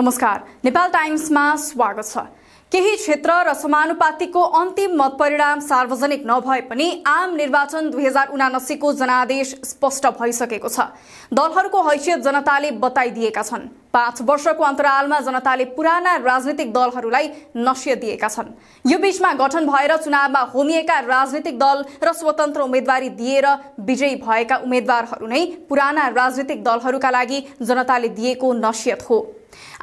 नमस्कार नेपाल टाइम्समा स्वागत छ केही क्षेत्र र समानुपातिको अन्तिम मतपरिणाम सार्वजनिक नभए पनि आम निर्वाचन दुई हजार उनासीको जनादेश स्पष्ट भइसकेको छ दलहरूको हैसियत जनताले बताइदिएका छन् पाँच वर्षको अन्तरालमा जनताले पुराना राजनीतिक दलहरूलाई नस्य दिएका छन् यो बीचमा गठन भएर चुनावमा होमिएका राजनीतिक दल र स्वतन्त्र उम्मेद्वारी दिएर विजयी भएका उम्मेद्वारहरू नै पुराना राजनीतिक दलहरूका लागि जनताले दिएको नसियत हो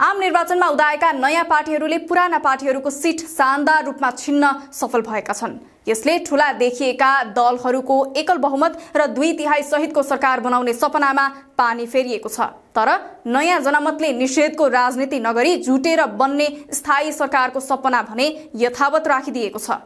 आम निर्वाचनमा उदाएका नयाँ पार्टीहरूले पुराना पार्टीहरूको सिट शानदार रूपमा छिन्न सफल भएका छन् यसले ठूला देखिएका दलहरूको एकल बहुमत र दुई तिहाई सहितको सरकार बनाउने सपनामा पानी फेरिएको छ तर नयाँ जनमतले निषेधको राजनीति नगरी जुटेर बन्ने स्थायी सरकारको सपना भने यथावत राखिदिएको छ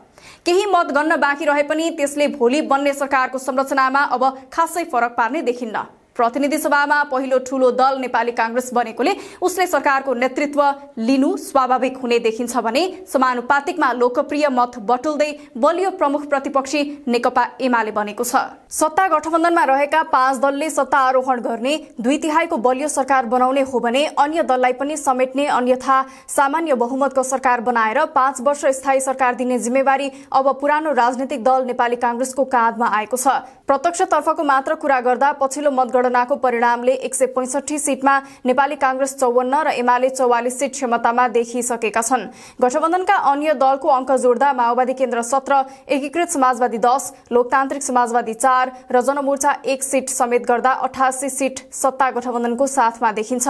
केही मत गर्न बाँकी रहे पनि त्यसले भोलि बन्ने सरकारको संरचनामा अब खासै फरक पार्ने देखिन्न प्रतिनिधि सभामा पहिलो ठूलो दल नेपाली काङ्ग्रेस बनेकोले उसले सरकारको नेतृत्व लिनु स्वाभाविक हुने देखिन्छ भने समानुपातिकमा लोकप्रिय मत बटुल्दै बलियो प्रमुख प्रतिपक्षी नेकपा एमाले बनेको छ सत्ता गठबन्धनमा रहेका पाँच दलले सत्ता आरोहण गर्ने दुई तिहाईको बलियो सरकार बनाउने हो भने अन्य दललाई पनि समेट्ने अन्यथा सामान्य बहुमतको सरकार बनाएर पाँच वर्ष स्थायी सरकार दिने जिम्मेवारी अब पुरानो राजनीतिक दल नेपाली काङ्ग्रेसको काँधमा आएको छ प्रत्यक्षतर्फको मात्र कुरा गर्दा पछिल्लो मतगणना मतगणनाको परिणामले एक सय सीटमा नेपाली कांग्रेस चौवन्न र एमाले चौवालिस सीट क्षमतामा देखिसकेका छन् गठबन्धनका अन्य दलको अंक जोड्दा माओवादी केन्द्र सत्र एकीकृत समाजवादी दस लोकतान्त्रिक समाजवादी चार र जनमोर्चा एक सीट समेत गर्दा अठासी सीट सत्ता गठबन्धनको साथमा देखिन्छ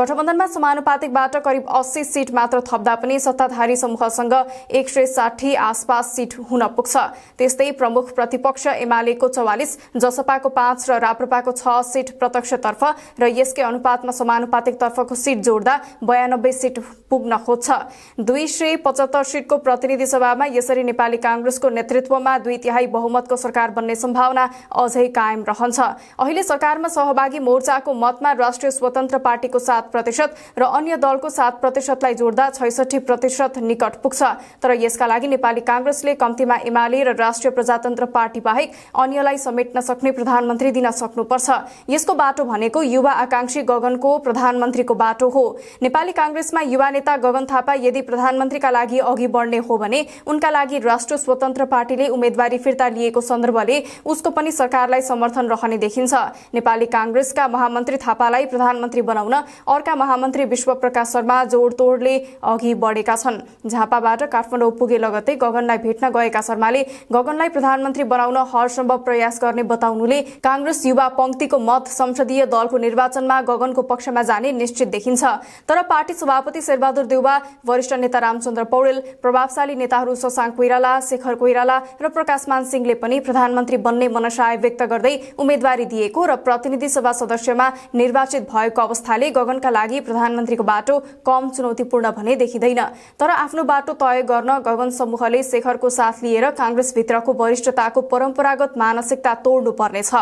गठबन्धनमा समानुपातिकबाट करिब अस्सी सीट मात्र थप्दा पनि सत्ताधारी समूहसँग एक सय साठी आसपास सीट हुन पुग्छ त्यस्तै प्रमुख प्रतिपक्ष एमालेको चौवालिस जसपाको पाँच र राप्रपाको छ सिट प्रत्यक्षतर्फ र यसकै अनुपातमा समानुपातिक तर्फको सिट जोड्दा बयानब्बे सिट पुग्न खोज्छ दुई सय पचहत्तर सिटको प्रतिनिधि सभामा यसरी नेपाली कांग्रेसको नेतृत्वमा दुई तिहाई बहुमतको सरकार बन्ने सम्भावना अझै कायम रहन्छ अहिले सरकारमा सहभागी मोर्चाको मतमा राष्ट्रिय स्वतन्त्र पार्टीको सात प्रतिशत र अन्य दलको सात प्रतिशतलाई जोड्दा छैसठी प्रतिशत निकट पुग्छ तर यसका लागि नेपाली काँग्रेसले कम्तीमा एमाले र राष्ट्रिय प्रजातन्त्र पार्टी बाहेक अन्यलाई समेट्न सक्ने प्रधानमन्त्री दिन सक्नुपर्छ यसको बाटो भनेको युवा आकांक्षी गगनको प्रधानमन्त्रीको बाटो हो नेपाली काङ्ग्रेसमा युवा नेता गगन थापा यदि प्रधानमन्त्रीका लागि अघि बढ्ने हो भने उनका लागि राष्ट्र स्वतन्त्र पार्टीले उम्मेद्वारी फिर्ता लिएको सन्दर्भले उसको पनि सरकारलाई समर्थन रहने देखिन्छ नेपाली काङ्ग्रेसका महामन्त्री थापालाई प्रधानमन्त्री बनाउन अर्का महामन्त्री प्रकाश शर्मा जोडतोडले अघि बढेका छन् झापाबाट काठमाडौँ पुगे लगतै गगनलाई भेट्न गएका शर्माले गगनलाई प्रधानमन्त्री बनाउन हरसम्भव प्रयास गर्ने बताउनुले काङ्ग्रेस युवा पंक्तिको मत संसदीय दलको निर्वाचनमा गगनको पक्षमा जाने निश्चित देखिन्छ तर पार्टी सभापति शेरबहादुर देउवा वरिष्ठ नेता रामचन्द्र पौडेल प्रभावशाली नेताहरू शशाङ्क कोइराला शेखर कोइराला र प्रकाशमान सिंहले पनि प्रधानमन्त्री बन्ने मनसाय व्यक्त गर्दै उम्मेद्वारी दिएको र प्रतिनिधि सभा सदस्यमा निर्वाचित भएको अवस्थाले गगनका लागि प्रधानमन्त्रीको बाटो कम चुनौतीपूर्ण भने देखिँदैन तर आफ्नो बाटो तय गर्न गगन समूहले शेखरको साथ लिएर काङ्ग्रेसभित्रको वरिष्ठताको परम्परागत मानसिकता तोड्नुपर्नेछ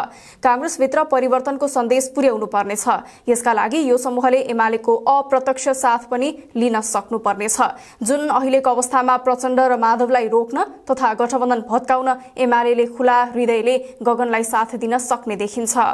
काङ्ग्रेसभित्र परिवर्तनको सन्देश पुर्याउनु पर्नेछ यसका लागि यो समूहले एमालेको अप्रत्यक्ष साथ पनि लिन सक्नुपर्नेछ जुन अहिलेको अवस्थामा प्रचण्ड र माधवलाई रोक्न तथा गठबन्धन भत्काउन एमाले खुला हृदयले गगनलाई साथ दिन सक्ने देखिन्छ